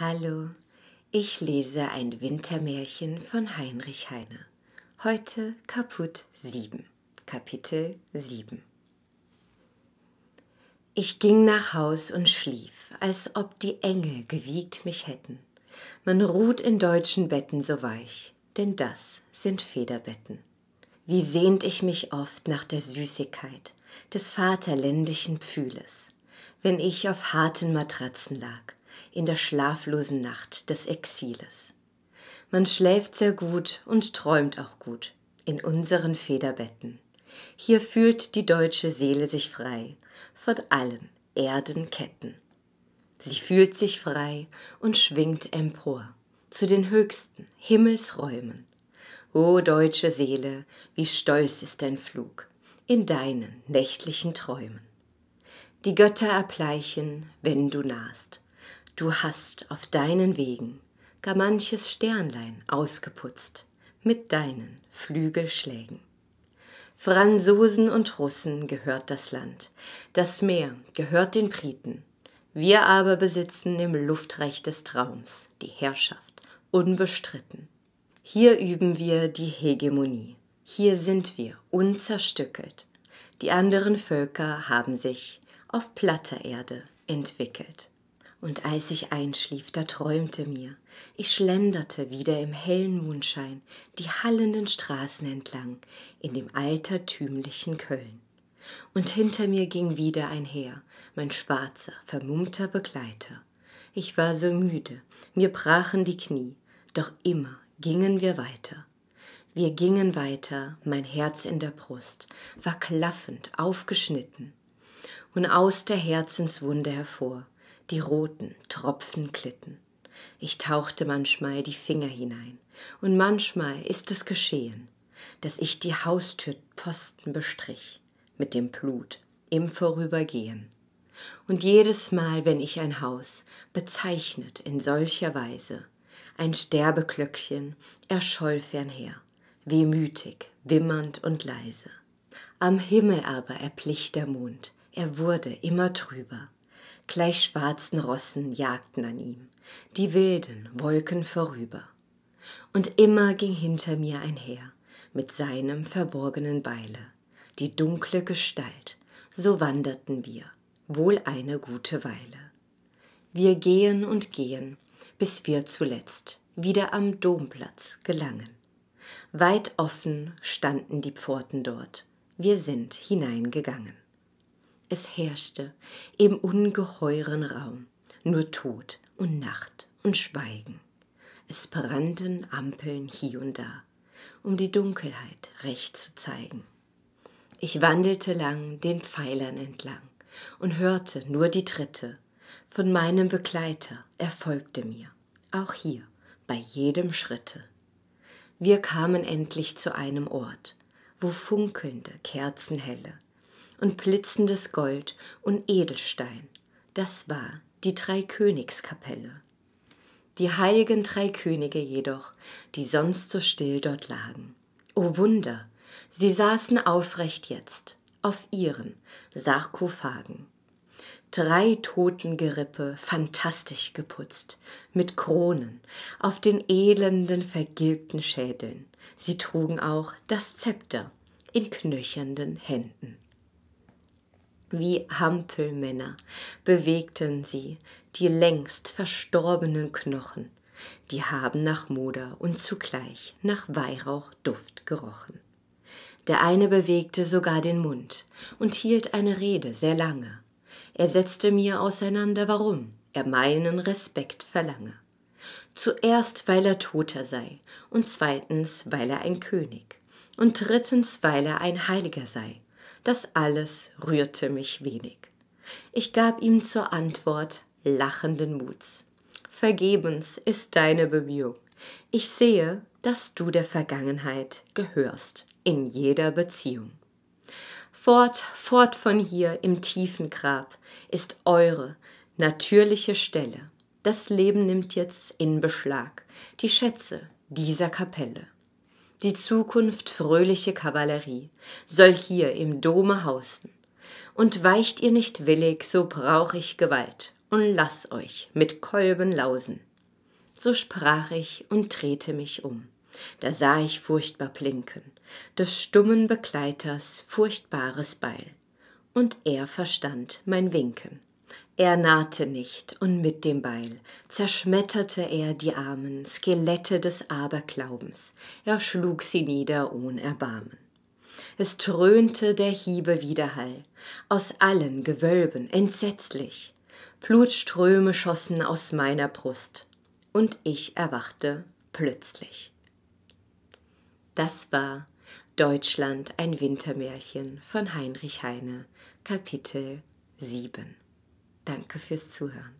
Hallo, ich lese ein Wintermärchen von Heinrich Heine. Heute kaputt 7, Kapitel 7. Ich ging nach Haus und schlief, als ob die Engel gewiegt mich hätten. Man ruht in deutschen Betten so weich, denn das sind Federbetten. Wie sehnt ich mich oft nach der Süßigkeit des vaterländischen Pfühles, wenn ich auf harten Matratzen lag in der schlaflosen Nacht des Exiles. Man schläft sehr gut und träumt auch gut in unseren Federbetten. Hier fühlt die deutsche Seele sich frei von allen Erdenketten. Sie fühlt sich frei und schwingt empor zu den höchsten Himmelsräumen. O deutsche Seele, wie stolz ist dein Flug in deinen nächtlichen Träumen. Die Götter erbleichen, wenn du nahst, Du hast auf deinen Wegen gar manches Sternlein ausgeputzt mit deinen Flügelschlägen. Franzosen und Russen gehört das Land, das Meer gehört den Briten, wir aber besitzen im Luftreich des Traums die Herrschaft unbestritten. Hier üben wir die Hegemonie, hier sind wir unzerstückelt, die anderen Völker haben sich auf platter Erde entwickelt. Und als ich einschlief, da träumte mir. Ich schlenderte wieder im hellen Mondschein die hallenden Straßen entlang in dem altertümlichen Köln. Und hinter mir ging wieder einher mein schwarzer, vermummter Begleiter. Ich war so müde, mir brachen die Knie, doch immer gingen wir weiter. Wir gingen weiter, mein Herz in der Brust war klaffend aufgeschnitten und aus der Herzenswunde hervor die roten Tropfen glitten. Ich tauchte manchmal die Finger hinein, und manchmal ist es geschehen, dass ich die Haustürpfosten bestrich mit dem Blut im Vorübergehen. Und jedes Mal, wenn ich ein Haus bezeichnet in solcher Weise, ein Sterbeglöckchen erscholl fernher, wehmütig, wimmernd und leise. Am Himmel aber erblich der Mond, er wurde immer trüber gleich schwarzen Rossen jagten an ihm, die wilden Wolken vorüber. Und immer ging hinter mir einher, mit seinem verborgenen Beile, die dunkle Gestalt, so wanderten wir, wohl eine gute Weile. Wir gehen und gehen, bis wir zuletzt wieder am Domplatz gelangen. Weit offen standen die Pforten dort, wir sind hineingegangen. Es herrschte im ungeheuren Raum nur Tod und Nacht und Schweigen. Es brannten Ampeln hier und da, um die Dunkelheit recht zu zeigen. Ich wandelte lang den Pfeilern entlang und hörte nur die Tritte. Von meinem Begleiter er folgte mir, auch hier, bei jedem Schritte. Wir kamen endlich zu einem Ort, wo funkelnde Kerzenhelle und blitzendes Gold und Edelstein. Das war die Dreikönigskapelle. Die heiligen drei Könige jedoch, die sonst so still dort lagen. O Wunder, sie saßen aufrecht jetzt, auf ihren Sarkophagen. Drei Totengerippe, fantastisch geputzt, mit Kronen, auf den elenden, vergilbten Schädeln. Sie trugen auch das Zepter in knöchernden Händen wie Hampelmänner bewegten sie die längst verstorbenen Knochen, die haben nach Moder und zugleich nach Weihrauchduft gerochen. Der eine bewegte sogar den Mund und hielt eine Rede sehr lange. Er setzte mir auseinander, warum er meinen Respekt verlange. Zuerst, weil er Toter sei, und zweitens, weil er ein König, und drittens, weil er ein Heiliger sei, das alles rührte mich wenig. Ich gab ihm zur Antwort lachenden Muts. Vergebens ist deine Bemühung. Ich sehe, dass du der Vergangenheit gehörst, in jeder Beziehung. Fort, fort von hier im tiefen Grab ist eure natürliche Stelle. Das Leben nimmt jetzt in Beschlag die Schätze dieser Kapelle. Die Zukunft fröhliche Kavallerie soll hier im Dome hausen. Und weicht ihr nicht willig, so brauch ich Gewalt und lass euch mit Kolben lausen. So sprach ich und drehte mich um. Da sah ich furchtbar blinken, des stummen Begleiters furchtbares Beil. Und er verstand mein Winken. Er nahte nicht, und mit dem Beil zerschmetterte er die armen Skelette des Aberglaubens, er schlug sie nieder ohn Erbarmen. Es dröhnte der Hiebe Widerhall, aus allen Gewölben entsetzlich, Blutströme schossen aus meiner Brust, und ich erwachte plötzlich. Das war Deutschland ein Wintermärchen von Heinrich Heine, Kapitel 7. Danke fürs Zuhören.